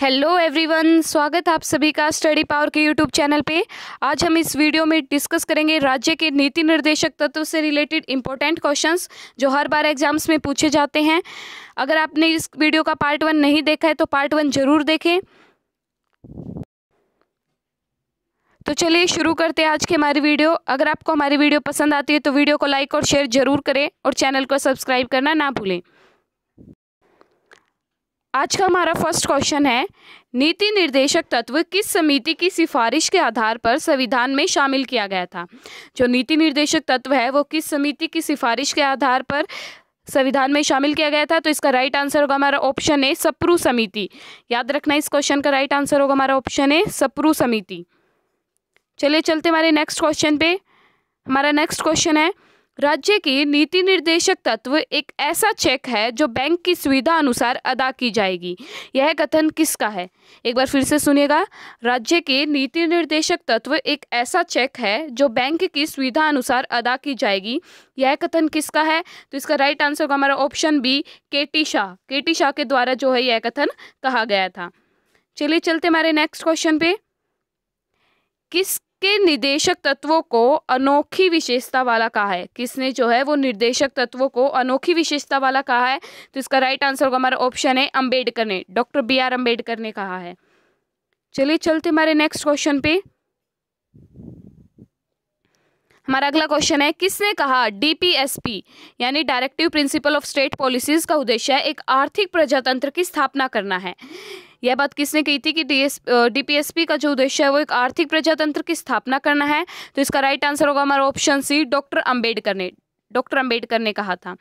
hello everyone स्वागत आप सभी का स्टडी पावर के यूट्यूब चैनल पे आज हम इस वीडियो में डिस्कस करेंगे राज्य के नीति निर्देशक तत्व से रिलेटेड इंपॉर्टेंट क्वेश्चंस जो हर बार एग्जाम्स में पूछे जाते हैं अगर आपने इस वीडियो का पार्ट वन नहीं देखा है तो पार्ट वन जरूर देखें तो चलिए शुरू करते हैं आज की हमारी वीडियो अगर आपको हमारी वीडियो पसंद आती है तो वीडियो को लाइक और शेयर जरूर करें और चैनल को सब्सक्राइब करना ना भूलें आज का हमारा फर्स्ट क्वेश्चन है नीति निर्देशक तत्व किस समिति की सिफारिश के आधार पर संविधान में शामिल किया गया था जो नीति निर्देशक तत्व है वो किस समिति की सिफारिश के आधार पर संविधान में शामिल किया गया था तो इसका राइट आंसर होगा हमारा ऑप्शन ए सप्रू समिति याद रखना इस क्वेश्चन का राइट आंसर होगा हमारा ऑप्शन ए सप्रू समिति चलिए चलते हमारे नेक्स्ट क्वेश्चन पे हमारा नेक्स्ट क्वेश्चन है राज्य की नीति निर्देशक तत्व एक ऐसा चेक है जो बैंक की सुविधा अनुसार अदा की जाएगी यह कथन किसका है एक बार फिर से सुनिएगा राज्य के नीति निर्देशक तत्व एक ऐसा चेक है जो बैंक की सुविधा अनुसार अदा की जाएगी यह कथन किसका है तो इसका राइट आंसर होगा हमारा option B T Shah T Shah के द्वारा जो है यह कथन कहा गया था चलिए चलते हमारे नेक्स्ट क्वेश्चन पे किस के निर्देशक तत्वों को अनोखी विशेषता वाला कहा है किसने जो है वो निर्देशक तत्वों को अनोखी विशेषता वाला कहा है तो इसका राइट आंसर होगा हमारा ऑप्शन है अंबेडकर ने डॉक्टर बी आर अम्बेडकर ने कहा है चलिए चलते हमारे नेक्स्ट क्वेश्चन पे हमारा अगला क्वेश्चन है किसने कहा डीपीएसपी यानी directive principle of state policies का उद्देश्य एक आर्थिक प्रजातंत्र की स्थापना करना है यह बात किसने कही थी कि डीपीएसपी का जो उद्देश्य है वो एक आर्थिक प्रजातंत्र की स्थापना करना है तो इसका राइट आंसर होगा हमारा ऑप्शन सी डॉक्टर अम्बेडकर ने डॉक्टर अम्बेडकर ने कहा था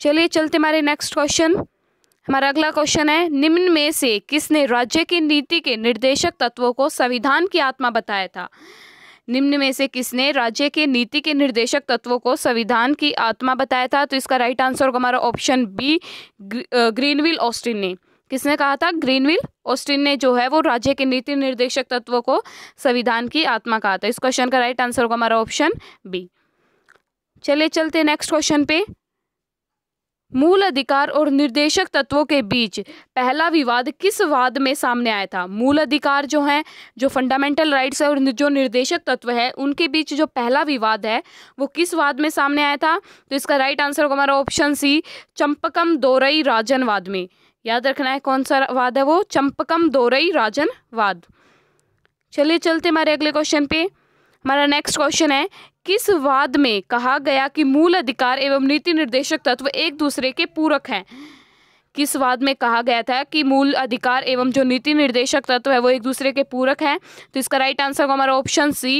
चलिए चलते हमारे नेक्स्ट क्वेश्चन हमारा अगला क्वेश्चन है निम्न में से किसने राज्य की नीति के निर्देशक तत्वों को संविधान की आत्मा बताया था निम्न में से किसने राज्य के नीति के निर्देशक तत्वों को संविधान की आत्मा बताया था तो इसका राइट आंसर होगा हमारा ऑप्शन बी ग्रीनविल ऑस्टिन ने किसने कहा था ग्रीनविल ऑस्टिन ने जो है वो राज्य के नीति निर्देशक तत्व को संविधान की आत्मा कहा था इस क्वेश्चन का राइट आंसर होगा हमारा ऑप्शन बी चले चलते नेक्स्ट क्वेश्चन पे मूल अधिकार और निर्देशक तत्वों के बीच पहला विवाद किस वाद में सामने आया था मूल अधिकार जो हैं जो फंडामेंटल राइट्स है और जो निर्देशक तत्व है उनके बीच जो पहला विवाद है वो किस वाद में सामने आया था तो इसका राइट आंसर होगा हमारा ऑप्शन सी चंपकम दोरई राजन वाद में याद रखना है कौन सा वाद है वो चंपकम दोरई राजन वाद चलिए चलते हमारे अगले क्वेश्चन पे हमारा नेक्स्ट क्वेश्चन है किस वाद में कहा गया कि मूल अधिकार एवं नीति निर्देशक तत्व एक दूसरे के पूरक हैं किस वाद में कहा गया था कि मूल अधिकार एवं जो नीति निर्देशक तत्व है वो एक दूसरे के पूरक हैं तो इसका राइट आंसर होगा हमारा ऑप्शन सी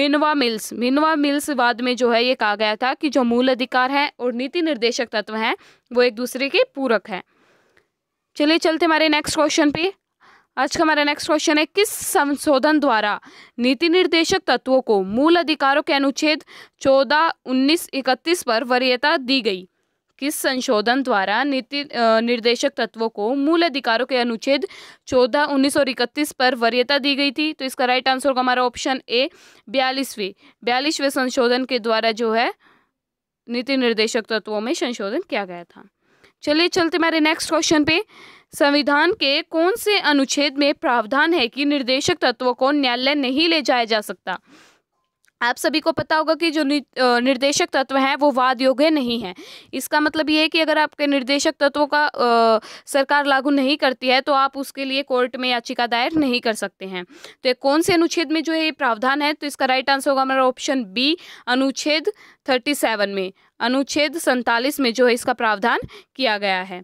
मिनवा मिल्स मिनवा मिल्स वाद में जो है ये कहा गया था कि जो मूल अधिकार है और नीति निर्देशक तत्व हैं वो एक दूसरे के पूरक हैं चलिए चलते हमारे नेक्स्ट क्वेश्चन पे आज का हमारा नेक्स्ट क्वेश्चन है किस संशोधन द्वारा नीति निर्देशक तत्वों को मूल अधिकारों के अनुच्छेद चौदह उन्नीस इकतीस पर वरीयता दी गई किस संशोधन द्वारा नीति निर्देशक तत्वों को मूल अधिकारों के अनुच्छेद चौदह उन्नीस और इकतीस पर वरीयता दी गई थी तो इसका राइट आंसर होगा हमारा ऑप्शन ए बयालीसवें बयालीसवें संशोधन के द्वारा जो है नीति निर्देशक तत्वों में संशोधन किया गया था चलिए चलते हमारे नेक्स्ट क्वेश्चन पे संविधान के कौन से अनुच्छेद में प्रावधान है कि निर्देशक तत्व को न्यायालय नहीं ले जाया जा सकता आप सभी को पता होगा कि जो निर्देशक तत्व हैं वो वाद योग्य नहीं हैं इसका मतलब ये है कि अगर आपके निर्देशक तत्वों का आ, सरकार लागू नहीं करती है तो आप उसके लिए कोर्ट में याचिका दायर नहीं कर सकते हैं तो कौन से अनुच्छेद में जो है ये प्रावधान है तो इसका राइट आंसर होगा हमारा ऑप्शन बी अनुच्छेद थर्टी सेवन में अनुच्छेद सैंतालीस में जो है इसका प्रावधान किया गया है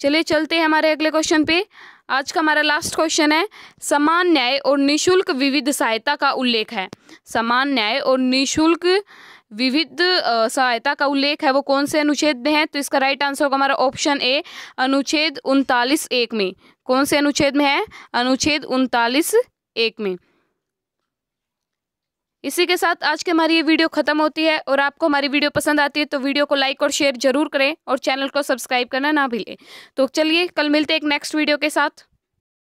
चलिए चलते हैं हमारे अगले क्वेश्चन पे आज का हमारा लास्ट क्वेश्चन है समान न्याय और निशुल्क विविध सहायता का उल्लेख है समान न्याय और निशुल्क विविध सहायता का उल्लेख है वो कौन से अनुच्छेद में है तो इसका राइट आंसर होगा हमारा ऑप्शन ए अनुच्छेद उनतालीस एक में कौन से अनुच्छेद में है अनुच्छेद उनतालीस एक में इसी के साथ आज की हमारी ये वीडियो खत्म होती है और आपको हमारी वीडियो पसंद आती है तो वीडियो को लाइक और शेयर जरूर करें और चैनल को सब्सक्राइब करना ना भूलें तो चलिए कल मिलते हैं एक नेक्स्ट वीडियो के साथ